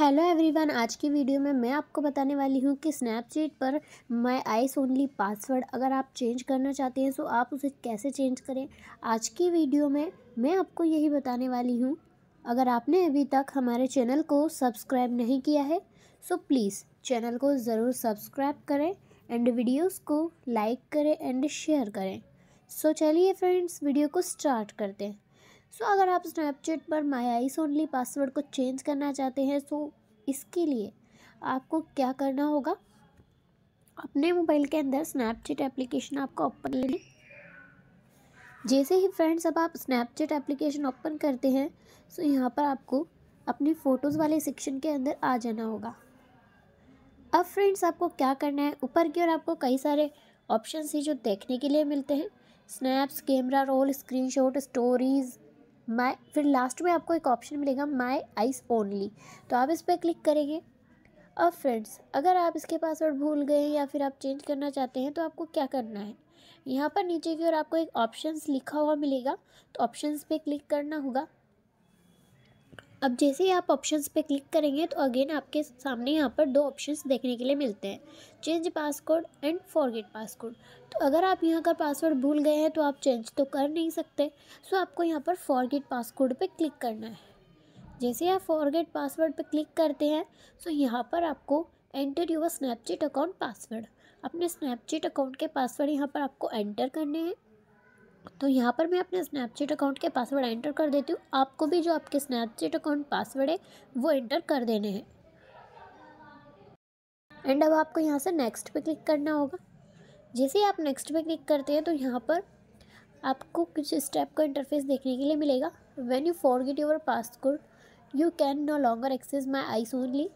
hello everyone आज की video में मैं आपको बताने वाली हूँ कि स्नैपचैट पर माई आइस ओनली पासवर्ड अगर आप चेंज करना चाहते हैं तो आप उसे कैसे चेंज करें आज की वीडियो में मैं आपको यही बताने वाली हूँ अगर आपने अभी तक हमारे चैनल को सब्सक्राइब नहीं किया है सो तो प्लीज़ चैनल को ज़रूर सब्सक्राइब करें एंड वीडियोज़ को लाइक करें एंड शेयर करें सो चलिए फ्रेंड्स वीडियो को स्टार्ट करते हैं सो so, अगर आप स्नैपचैट पर माई आईस ओनली पासवर्ड को चेंज करना चाहते हैं तो इसके लिए आपको क्या करना होगा अपने मोबाइल के अंदर स्नैपचैट एप्लीकेशन आपको ओपन लेनी जैसे ही फ्रेंड्स अब आप स्नैपचैट एप्लीकेशन ओपन करते हैं सो तो यहाँ पर आपको अपनी फ़ोटोज़ वाले सेक्शन के अंदर आ जाना होगा अब फ्रेंड्स आपको क्या करना है ऊपर की ओर आपको कई सारे ऑप्शन हैं जो देखने के लिए मिलते हैं snaps camera roll screenshot stories my फिर लास्ट में आपको एक ऑप्शन मिलेगा माई आइस ओनली तो आप इस पर क्लिक करेंगे अब फ्रेंड्स अगर आप इसके पासवर्ड भूल गए या फिर आप चेंज करना चाहते हैं तो आपको क्या करना है यहाँ पर नीचे की ओर आपको एक ऑप्शंस लिखा हुआ मिलेगा तो ऑप्शंस पे क्लिक करना होगा अब जैसे ही आप ऑप्शंस पे क्लिक करेंगे तो अगेन आपके सामने यहाँ पर दो ऑप्शंस देखने के लिए मिलते हैं change passcode and forget passcode तो अगर आप यहाँ का पासवर्ड भूल गए हैं तो आप चेंज तो कर नहीं सकते सो आपको यहाँ पर फॉरगेट पासकोड पे क्लिक करना है जैसे आप फॉरगेट पासवर्ड पे क्लिक करते हैं सो तो यहाँ पर आपको enter your Snapchat account password अपने स्नैपचैट अकाउंट के पासवर्ड यहाँ पर आपको एंटर करने हैं तो यहाँ पर मैं अपने स्नैपचैट अकाउंट के पासवर्ड एंटर कर देती हूँ आपको भी जो आपके स्नैपचैट अकाउंट पासवर्ड है वो एंटर कर देने हैं एंड अब आपको यहाँ से नेक्स्ट पे क्लिक करना होगा जैसे ही आप नेक्स्ट पे क्लिक करते हैं तो यहाँ पर आपको कुछ स्टेप का इंटरफेस देखने के लिए मिलेगा when you forget your passcode you can no longer access my eyes only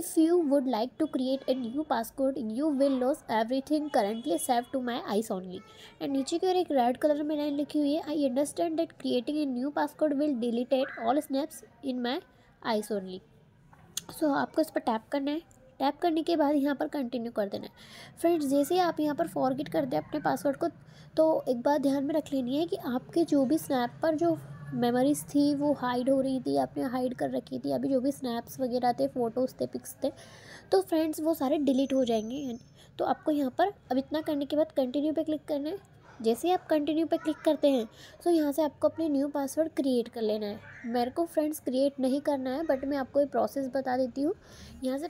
if you would like to create a new passcode you will lose everything currently saved to my eyes only and नीचे की ओर एक red colour में line लिखी हुई है I understand that creating a new passcode will delete all snaps in my eyes only so आपको इस पर टैप करना है टैप करने के बाद यहाँ पर कंटिन्यू कर देना है फ्रेंड्स जैसे आप यहाँ पर फॉरगेट कर दें अपने पासवर्ड को तो एक बात ध्यान में रख लेनी है कि आपके जो भी स्नैप पर जो मेमोरीज़ थी वो हाइड हो रही थी आपने हाइड कर रखी थी अभी जो भी स्नैप्स वगैरह थे फ़ोटोज़ थे पिक्स थे तो फ्रेंड्स वो सारे डिलीट हो जाएंगे तो आपको यहाँ पर अब इतना करने के बाद कंटिन्यू पे क्लिक करना है जैसे ही आप कंटिन्यू पे क्लिक करते हैं तो यहाँ से आपको अपने न्यू पासवर्ड क्रिएट कर लेना है मेरे को फ्रेंड्स क्रिएट नहीं करना है बट मैं आपको ये प्रोसेस बता देती हूँ यहाँ से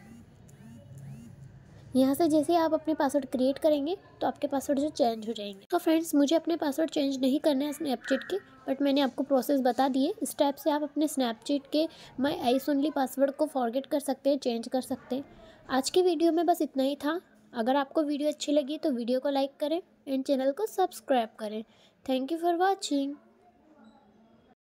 यहाँ से जैसे आप अपने पासवर्ड क्रिएट करेंगे तो आपके पासवर्ड जो चेंज हो जाएंगे तो फ्रेंड्स मुझे अपने पासवर्ड चेंज नहीं करना है स्नैपचैट के बट मैंने आपको प्रोसेस बता दिए इस टाइप से आप अपने स्नैपचैट के माई आईस ओनली पासवर्ड को फॉरगेट कर सकते हैं चेंज कर सकते हैं आज की वीडियो में बस इतना ही था अगर आपको वीडियो अच्छी लगी तो वीडियो को लाइक करें एंड चैनल को सब्सक्राइब करें थैंक यू फॉर वॉचिंग